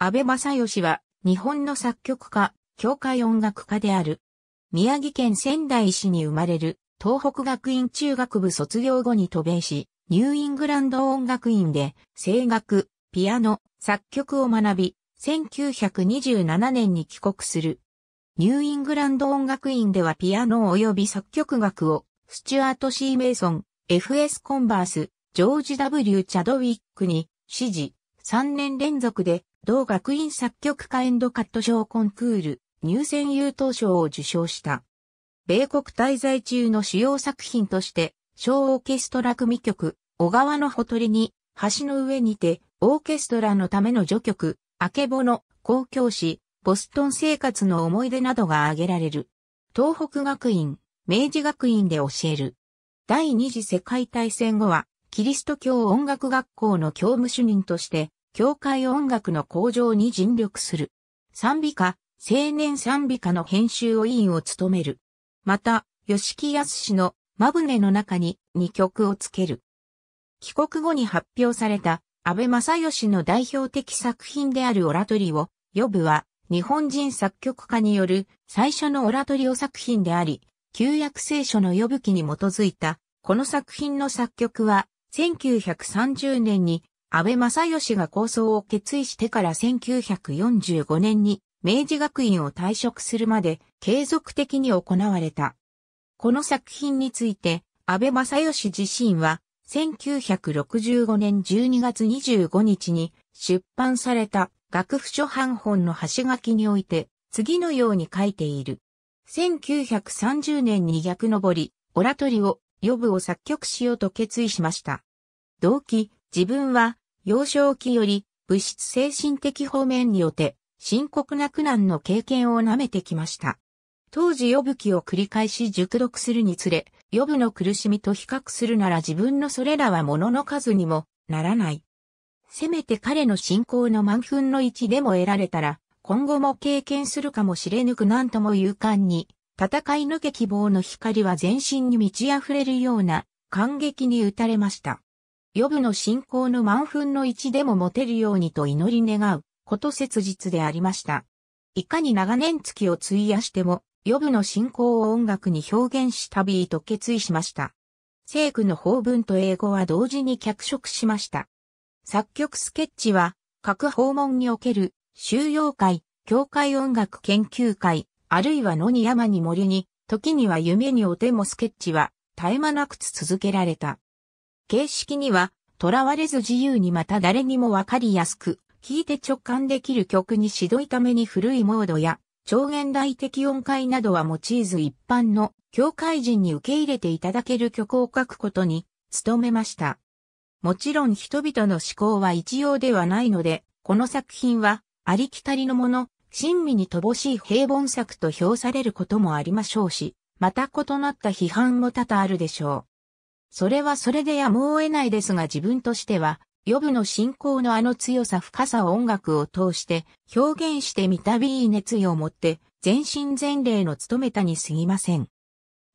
安倍正義は、日本の作曲家、教会音楽家である。宮城県仙台市に生まれる、東北学院中学部卒業後に渡米し、ニューイングランド音楽院で、声楽、ピアノ、作曲を学び、1927年に帰国する。ニューイングランド音楽院ではピアノ及び作曲学を、スチュアート・シー・メイソン、F.S. コンバース、ジョージ・ W. チャドウィックに、指示、3年連続で同学院作曲家エンドカット賞コンクール、入選優等賞を受賞した。米国滞在中の主要作品として、小オーケストラ組曲、小川のほとりに、橋の上にて、オーケストラのための序曲、あけぼの、公共誌、ボストン生活の思い出などが挙げられる。東北学院、明治学院で教える。第二次世界大戦後は、キリスト教音楽学校の教務主任として、教会音楽の向上に尽力する。賛美歌、青年賛美歌の編集を委員を務める。また、吉木康のまブねの中に2曲をつける。帰国後に発表された安倍正義の代表的作品であるオラトリオ、ヨブは日本人作曲家による最初のオラトリオ作品であり、旧約聖書の呼ぶ記に基づいた、この作品の作曲は、1930年に安倍正義が構想を決意してから1945年に明治学院を退職するまで継続的に行われた。この作品について安倍正義自身は1965年12月25日に出版された学府初版本の端書きにおいて次のように書いている。1930年に逆上り、オラトリを呼ぶを作曲しようと決意しました。同期、自分は幼少期より物質精神的方面によって深刻な苦難の経験を舐めてきました。当時呼ぶ器を繰り返し熟読するにつれ、呼ぶの苦しみと比較するなら自分のそれらはものの数にもならない。せめて彼の信仰の満分の1でも得られたら、今後も経験するかもしれぬくなんとも勇敢に、戦い抜け希望の光は全身に満ち溢れるような感激に打たれました。予部の信仰の満分の一でも持てるようにと祈り願うこと切実でありました。いかに長年月を費やしても、予部の信仰を音楽に表現したーと決意しました。聖句の法文と英語は同時に脚色しました。作曲スケッチは、各訪問における、収容会、教会音楽研究会、あるいは野に山に森に、時には夢におてもスケッチは、絶え間なく続けられた。形式には、とらわれず自由にまた誰にもわかりやすく、聴いて直感できる曲にしどいために古いモードや、超現代的音階などは用いず一般の教会人に受け入れていただける曲を書くことに努めました。もちろん人々の思考は一様ではないので、この作品はありきたりのもの、親身に乏しい平凡作と評されることもありましょうし、また異なった批判も多々あるでしょう。それはそれでやむを得ないですが自分としては、予部の信仰のあの強さ深さを音楽を通して表現してみたびいい熱意を持って全身全霊の務めたに過ぎません。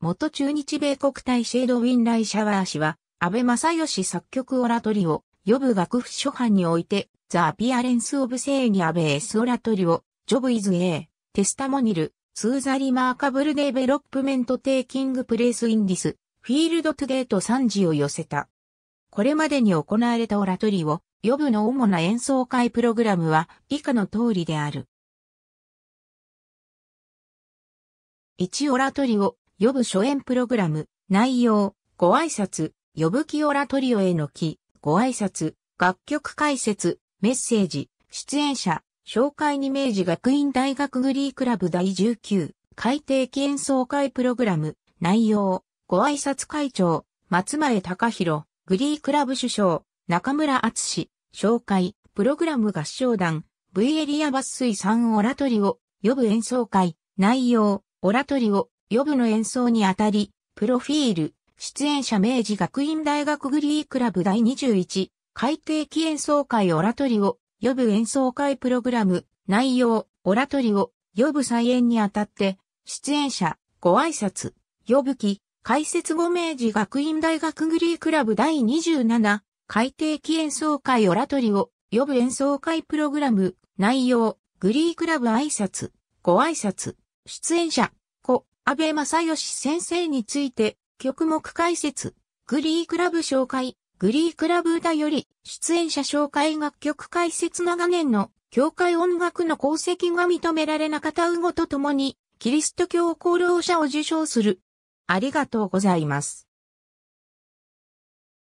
元中日米国体シェードウィン・ライ・シャワー氏は、安倍正義作曲オラトリを、予部楽譜初版において、ザ・アピアレンス・オブ・セイニ・アベエス・オラトリを、ジョブ・イズ・エー、テスタモニル、ツーザ・リマーカブル・デベロップメント・テイキング・プレイス・インディス、フィールドトゥデート賛辞を寄せた。これまでに行われたオラトリオ、呼ぶの主な演奏会プログラムは以下の通りである。1オラトリオ、呼ぶ初演プログラム、内容、ご挨拶、呼ぶ記オラトリオへの木、ご挨拶、楽曲解説、メッセージ、出演者、紹介に明治学院大学グリークラブ第19、海底期演奏会プログラム、内容、ご挨拶会長、松前隆弘、グリークラブ首相、中村厚氏、紹介、プログラム合唱団、V エリア抜粋3オラトリオ、呼ぶ演奏会、内容、オラトリオ、呼ぶの演奏にあたり、プロフィール、出演者明治学院大学グリークラブ第21、海底期演奏会オラトリオ、呼ぶ演奏会プログラム、内容、オラトリオ、呼ぶ再演にあたって、出演者、ご挨拶、呼ぶ期、解説後明治学院大学グリークラブ第27海底期演奏会オラトリを呼ぶ演奏会プログラム内容グリークラブ挨拶ご挨拶出演者子安倍正義先生について曲目解説グリークラブ紹介グリークラブ歌より出演者紹介楽曲解説長年の教会音楽の功績が認められなかったウごと共にキリスト教功労者を受賞するありがとうございます。